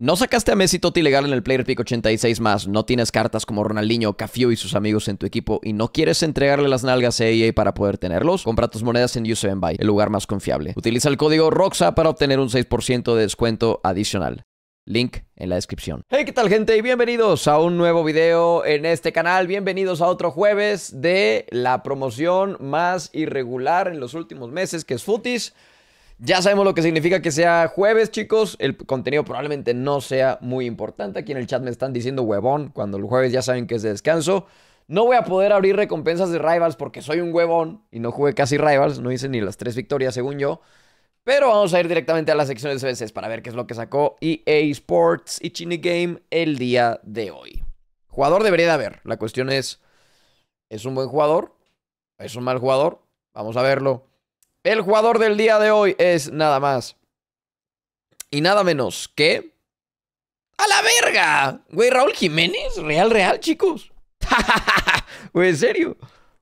No sacaste a Messi Totti legal en el Player Pick 86 más, no tienes cartas como Ronaldinho, Cafio y sus amigos en tu equipo y no quieres entregarle las nalgas a EA para poder tenerlos, compra tus monedas en Use Buy, el lugar más confiable. Utiliza el código ROXA para obtener un 6% de descuento adicional. Link en la descripción. Hey, ¿qué tal gente? Y bienvenidos a un nuevo video en este canal. Bienvenidos a otro jueves de la promoción más irregular en los últimos meses que es futis. Ya sabemos lo que significa que sea jueves, chicos. El contenido probablemente no sea muy importante. Aquí en el chat me están diciendo huevón, cuando el jueves ya saben que es de descanso. No voy a poder abrir recompensas de Rivals porque soy un huevón y no jugué casi Rivals. No hice ni las tres victorias, según yo. Pero vamos a ir directamente a las secciones de veces para ver qué es lo que sacó EA Sports y Chini Game el día de hoy. Jugador debería de haber. La cuestión es, ¿es un buen jugador? ¿Es un mal jugador? Vamos a verlo. El jugador del día de hoy es nada más y nada menos que... ¡A la verga! Güey, Raúl Jiménez, real, real, chicos. Güey, en serio.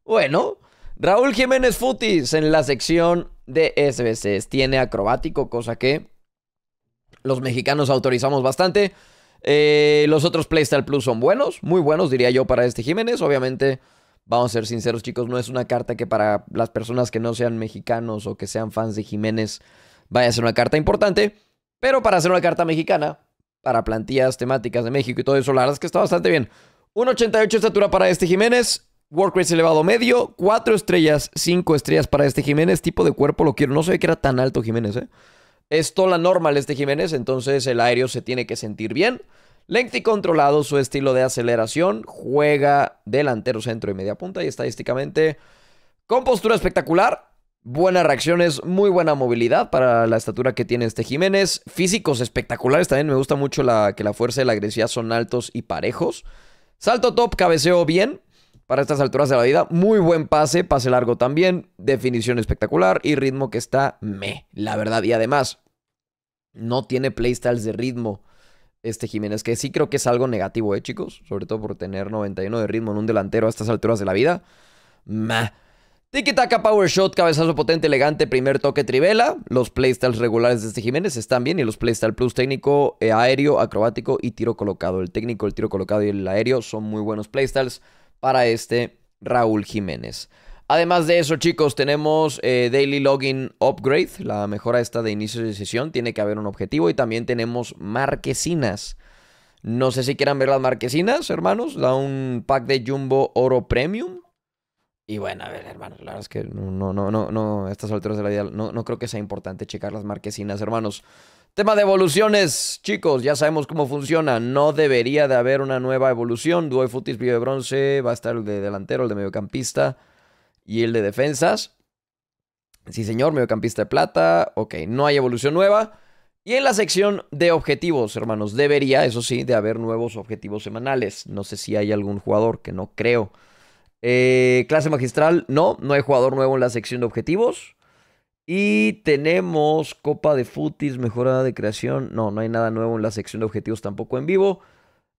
Bueno, Raúl Jiménez Futis en la sección de SBCs. Tiene acrobático, cosa que los mexicanos autorizamos bastante. Eh, los otros Playstyle Plus son buenos, muy buenos, diría yo, para este Jiménez. Obviamente, vamos a ser sinceros chicos, no es una carta que para las personas que no sean mexicanos o que sean fans de Jiménez vaya a ser una carta importante, pero para hacer una carta mexicana, para plantillas temáticas de México y todo eso, la verdad es que está bastante bien. 1.88 estatura para este Jiménez, work rate elevado medio, 4 estrellas, 5 estrellas para este Jiménez, tipo de cuerpo lo quiero, no sé que era tan alto Jiménez, ¿eh? toda la normal este Jiménez, entonces el aéreo se tiene que sentir bien. Lengthy controlado su estilo de aceleración, juega delantero centro y media punta y estadísticamente con postura espectacular, buenas reacciones, muy buena movilidad para la estatura que tiene este Jiménez, físicos espectaculares, también me gusta mucho que la fuerza y la agresividad son altos y parejos. Salto top, cabeceo bien para estas alturas de la vida, muy buen pase, pase largo también, definición espectacular y ritmo que está me, la verdad, y además no tiene playstyles de ritmo este Jiménez, que sí creo que es algo negativo, ¿eh, chicos? Sobre todo por tener 91 de ritmo en un delantero a estas alturas de la vida. ma, Tiki-taka, power shot, cabezazo potente, elegante, primer toque, trivela. Los playstyles regulares de este Jiménez están bien y los playstyle plus técnico, eh, aéreo, acrobático y tiro colocado. El técnico, el tiro colocado y el aéreo son muy buenos playstyles para este Raúl Jiménez. Además de eso, chicos, tenemos eh, Daily Login Upgrade, la mejora esta de inicio de sesión. Tiene que haber un objetivo y también tenemos marquesinas. No sé si quieran ver las marquesinas, hermanos. Da un pack de Jumbo Oro Premium. Y bueno, a ver, hermanos, la verdad es que no, no, no, no, estas alturas de la vida no, no creo que sea importante checar las marquesinas, hermanos. Tema de evoluciones, chicos, ya sabemos cómo funciona. No debería de haber una nueva evolución. Due Futis, vive de Bronce, va a estar el de delantero, el de mediocampista y el de defensas. Sí, señor, mediocampista de plata. Ok, no hay evolución nueva. Y en la sección de objetivos, hermanos, debería, eso sí, de haber nuevos objetivos semanales. No sé si hay algún jugador que no creo. Eh, clase magistral, no, no hay jugador nuevo en la sección de objetivos. Y tenemos Copa de Futis, mejorada de creación. No, no hay nada nuevo en la sección de objetivos tampoco en vivo.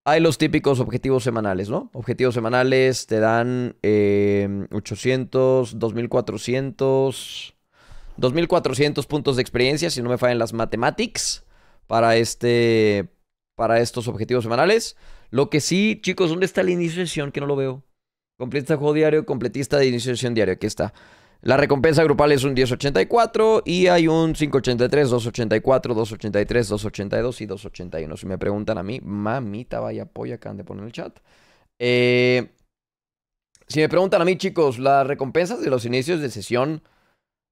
Hay los típicos objetivos semanales, ¿no? Objetivos semanales te dan 800, 2400, 2400 puntos de experiencia, si no me fallan las matemáticas para, este, para estos objetivos semanales. Lo que sí, chicos, ¿dónde está la iniciación? Que no lo veo. Completista juego diario, completista de iniciación diario. Aquí está. La recompensa grupal es un 1084 y hay un 583, 284, 283, 282 y 281. Si me preguntan a mí, mamita, vaya polla, han de poner el chat. Eh, si me preguntan a mí, chicos, las recompensas de los inicios de sesión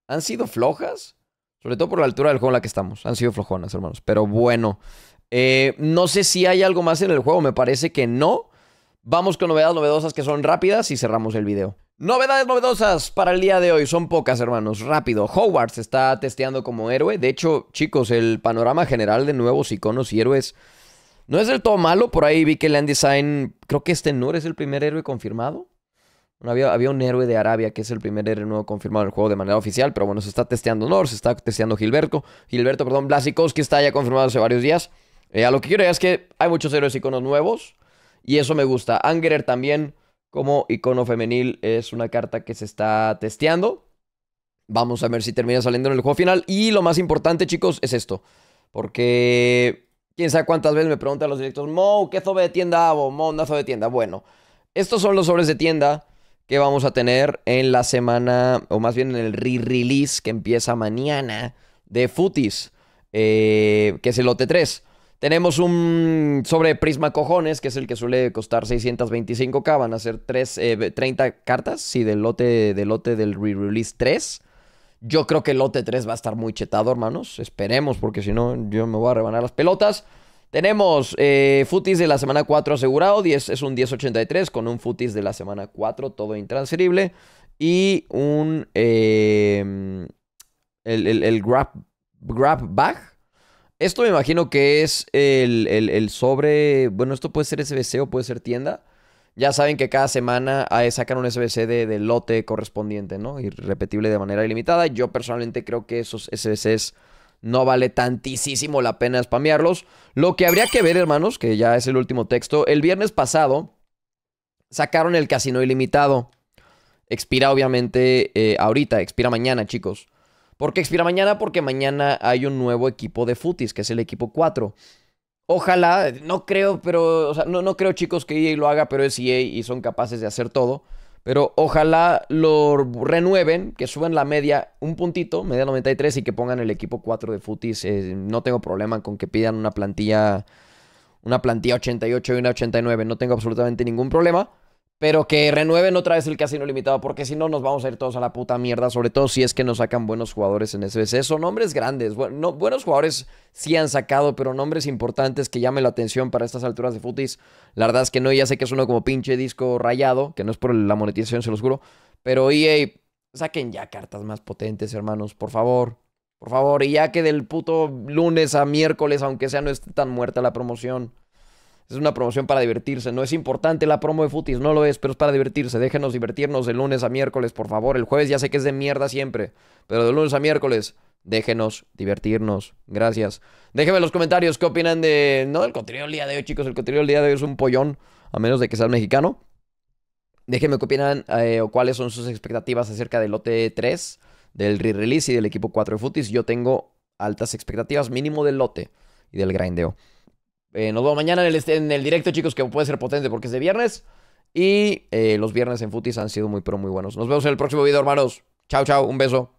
han sido flojas. Sobre todo por la altura del juego en la que estamos. Han sido flojonas, hermanos. Pero bueno. Eh, no sé si hay algo más en el juego. Me parece que no. Vamos con novedades novedosas que son rápidas y cerramos el video. Novedades novedosas para el día de hoy, son pocas hermanos, rápido. Howard está testeando como héroe, de hecho chicos, el panorama general de nuevos iconos y héroes no es del todo malo, por ahí vi que Land Design, creo que este Nur es el primer héroe confirmado. Había, había, un héroe de Arabia que es el primer héroe nuevo confirmado en el juego de manera oficial, pero bueno, se está testeando Nor, se está testeando Gilberto, Gilberto, perdón, Blasikowski está ya confirmado hace varios días. Eh, a lo que quiero es que hay muchos héroes y iconos nuevos y eso me gusta. Angerer también como icono femenil es una carta que se está testeando. Vamos a ver si termina saliendo en el juego final. Y lo más importante, chicos, es esto. Porque quién sabe cuántas veces me preguntan los directos, Mo, ¿qué sobre de tienda hago? Mo, de tienda. Bueno, estos son los sobres de tienda que vamos a tener en la semana, o más bien en el re-release que empieza mañana de Footies, eh, que es el ot 3. Tenemos un sobre Prisma Cojones, que es el que suele costar 625k. Van a ser 30 eh, cartas, sí, del lote, del lote re-release 3. Yo creo que el lote 3 va a estar muy chetado, hermanos. Esperemos, porque si no, yo me voy a rebanar las pelotas. Tenemos eh, futis de la semana 4 asegurado, 10, es un 1083 con un footies de la semana 4, todo intransferible. Y un... Eh, el, grab, grab bag, esto me imagino que es el, sobre. Bueno, esto puede ser SBC o puede ser tienda. Ya saben que cada semana ah, eh, sacan un SBC de, lote correspondiente, ¿no? Irrepetible de manera ilimitada. Yo personalmente creo que esos SBCs no vale tantísimo la pena spamearlos. Lo que habría que ver, hermanos, que ya es el último texto. El viernes pasado sacaron el casino ilimitado. Expira, obviamente, eh, ahorita, expira mañana, chicos. ¿Por qué expira mañana? Porque mañana hay un nuevo equipo de futis, que es el equipo 4. Ojalá, no creo, pero, o sea, no, creo chicos que EA lo haga, pero es EA y son capaces de hacer todo. Pero ojalá lo renueven, que suban la media un puntito, media 93, y que pongan el equipo 4 de futis. Eh, no tengo problema con que pidan una plantilla, una plantilla 88 y una 89. No tengo absolutamente ningún problema pero que renueven otra vez el casino limitado, porque si no nos vamos a ir todos a la puta mierda, sobre todo si es que nos sacan buenos jugadores en SBC. Son nombres grandes, buenos jugadores sí han sacado, pero nombres importantes que llamen la atención para estas alturas de futis. La verdad es que no, ya sé que es uno como pinche disco rayado, que no es por la monetización, se los juro, pero EA, saquen ya cartas más potentes, hermanos, por favor. Por favor, y ya que del puto lunes a miércoles, aunque sea, no esté tan muerta la promoción. Es una promoción para divertirse. No es importante la promo de Futis, no lo es, pero es para divertirse. Déjenos divertirnos de lunes a miércoles, por favor. El jueves ya sé que es de mierda siempre, pero de lunes a miércoles, déjenos divertirnos. Gracias. Déjenme en los comentarios qué opinan de. No del contenido del día de hoy, chicos. El contenido del día de hoy es un pollón, a menos de que seas mexicano. Déjenme qué opinan eh, o cuáles son sus expectativas acerca del lote 3, del re-release y del equipo 4 de Futis. Yo tengo altas expectativas, mínimo del lote y del grindeo. Eh, nos vemos mañana en el, directo, chicos, que puede ser potente porque es de viernes. Y eh, los viernes en Futis han sido muy, pero muy buenos. Nos vemos en el próximo video, hermanos. Chao, chao. Un beso.